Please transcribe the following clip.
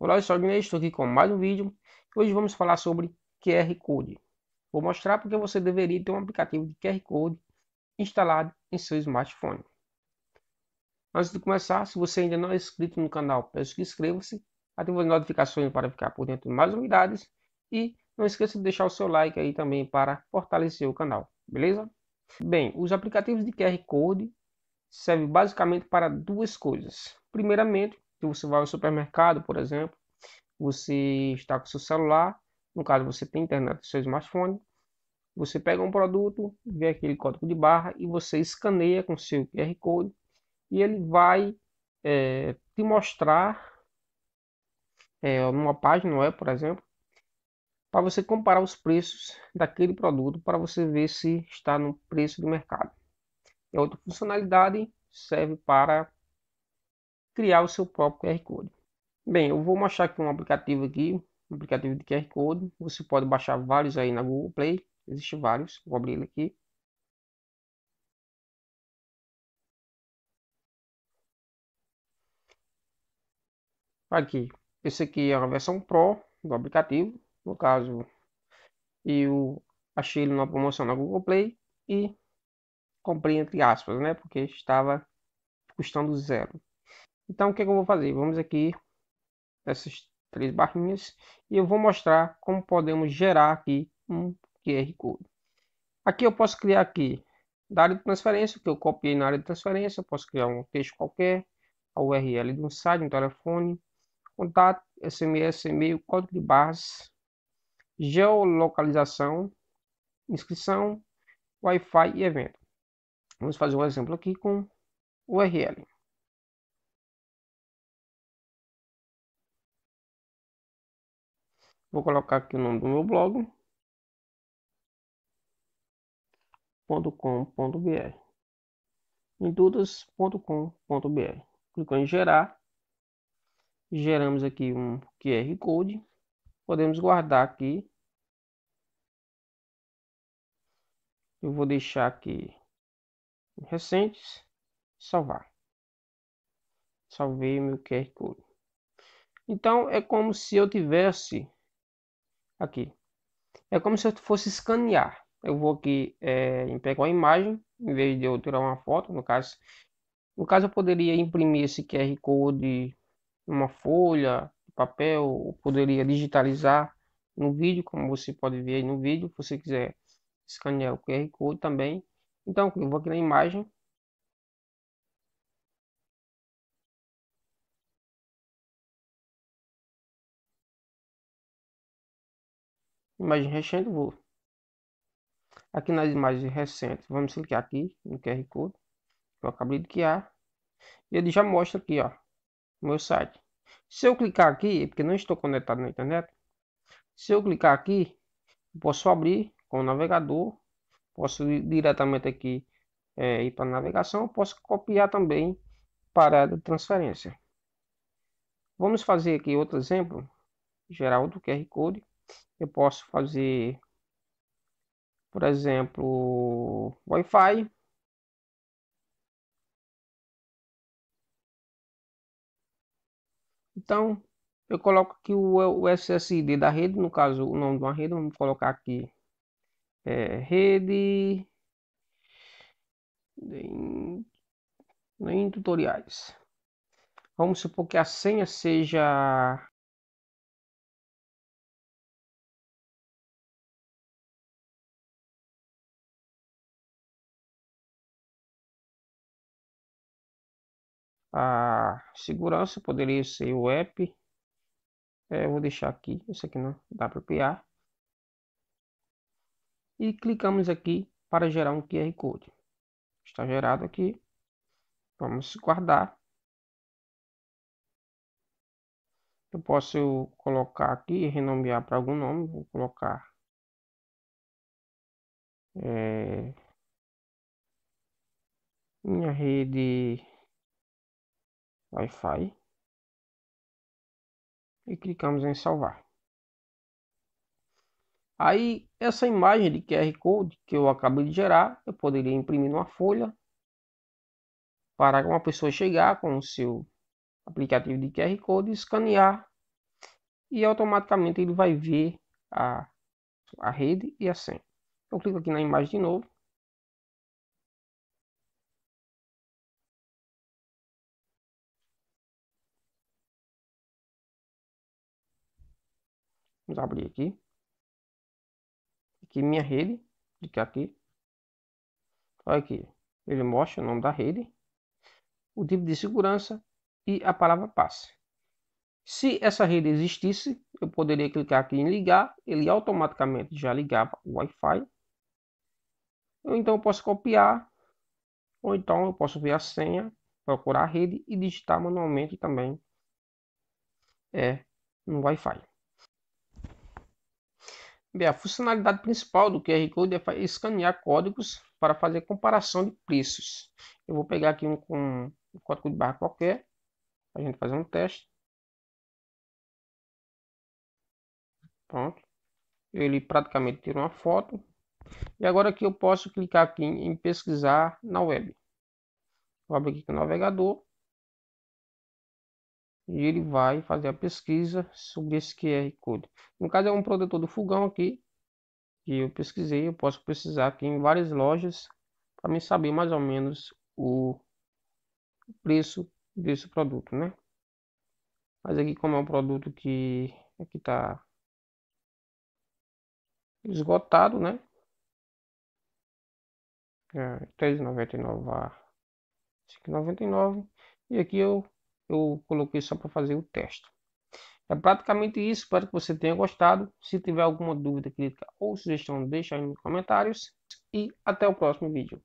Olá pessoal, estou aqui com mais um vídeo. Hoje vamos falar sobre QR Code. Vou mostrar porque você deveria ter um aplicativo de QR Code instalado em seu smartphone. Antes de começar, se você ainda não é inscrito no canal, peço que inscreva-se, ative as notificações para ficar por dentro de mais novidades e não esqueça de deixar o seu like aí também para fortalecer o canal, beleza? Bem, os aplicativos de QR Code servem basicamente para duas coisas. Primeiramente, que você vai ao supermercado, por exemplo, você está com seu celular, no caso você tem internet no seu smartphone, você pega um produto, vê aquele código de barra e você escaneia com seu QR Code e ele vai é, te mostrar é, numa página web, por exemplo, para você comparar os preços daquele produto para você ver se está no preço do mercado. É outra funcionalidade serve para criar o seu próprio QR Code. Bem, eu vou mostrar aqui um aplicativo aqui, um aplicativo de QR Code. Você pode baixar vários aí na Google Play, existem vários, vou abrir ele aqui. Aqui, esse aqui é a versão Pro do aplicativo, no caso, eu achei ele numa promoção na Google Play e comprei entre aspas, né, porque estava custando zero. Então o que, é que eu vou fazer? Vamos aqui nessas três barrinhas e eu vou mostrar como podemos gerar aqui um QR Code. Aqui eu posso criar aqui da área de transferência, que eu copiei na área de transferência, eu posso criar um texto qualquer, a URL de um site, um telefone, contato, SMS, e-mail, código de barras, geolocalização, inscrição, Wi-Fi e evento. Vamos fazer um exemplo aqui com URL. Vou colocar aqui o nome do meu blog. .com.br indudas.com.br Clicou em gerar. Geramos aqui um QR Code. Podemos guardar aqui. Eu vou deixar aqui recentes. Salvar. Salvei meu QR Code. Então é como se eu tivesse aqui. É como se eu fosse escanear. Eu vou aqui é, pegar uma imagem, em vez de eu tirar uma foto, no caso. No caso, eu poderia imprimir esse QR Code numa folha, papel, ou poderia digitalizar no vídeo, como você pode ver aí no vídeo, se você quiser escanear o QR Code também. Então, eu vou aqui na imagem, Imagem recente vou Aqui nas imagens recentes, vamos clicar aqui no QR Code que eu acabei de criar. E ele já mostra aqui, ó, meu site. Se eu clicar aqui, é porque não estou conectado na internet, se eu clicar aqui, posso abrir com o navegador, posso ir diretamente aqui é, ir para navegação, posso copiar também para a transferência. Vamos fazer aqui outro exemplo, gerar outro QR Code. Eu posso fazer, por exemplo, Wi-Fi. Então, eu coloco aqui o, SSID da rede, no caso, o nome de uma rede, vamos colocar aqui é, rede em, em tutoriais. Vamos supor que a senha seja a segurança, poderia ser o app. É, eu vou deixar aqui, esse aqui não, dá para WPA. E clicamos aqui para gerar um QR Code. Está gerado aqui. Vamos guardar. Eu posso colocar aqui, renomear para algum nome, vou colocar é, minha rede Wi-Fi e clicamos em salvar. Aí essa imagem de QR Code que eu acabei de gerar, eu poderia imprimir numa folha para uma pessoa chegar com o seu aplicativo de QR Code, escanear e automaticamente ele vai ver a, a rede e a senha. Eu clico aqui na imagem de novo Vamos abrir aqui. Aqui minha rede. Clicar aqui. Olha aqui. Ele mostra o nome da rede. O tipo de segurança. E a palavra passe. Se essa rede existisse, eu poderia clicar aqui em ligar. Ele automaticamente já ligava o Wi-Fi. Ou então eu posso copiar. Ou então eu posso ver a senha procurar a rede e digitar manualmente também é no Wi-Fi. Bem, a funcionalidade principal do QR Code é escanear códigos para fazer comparação de preços. Eu vou pegar aqui um, um código de barra qualquer, para a gente fazer um teste. Pronto. Ele praticamente tirou uma foto. E agora aqui eu posso clicar aqui em pesquisar na web. Vou abrir aqui o navegador e ele vai fazer a pesquisa sobre esse QR Code. No caso é um protetor do fogão aqui, que eu pesquisei, eu posso pesquisar aqui em várias lojas para me saber mais ou menos o preço desse produto, né? Mas aqui como é um produto que aqui é está esgotado, né? É, R$3,99 a R$5,99 e aqui eu eu coloquei só para fazer o teste. É praticamente isso, espero que você tenha gostado. Se tiver alguma dúvida, crítica ou sugestão, deixa aí nos comentários. E até o próximo vídeo.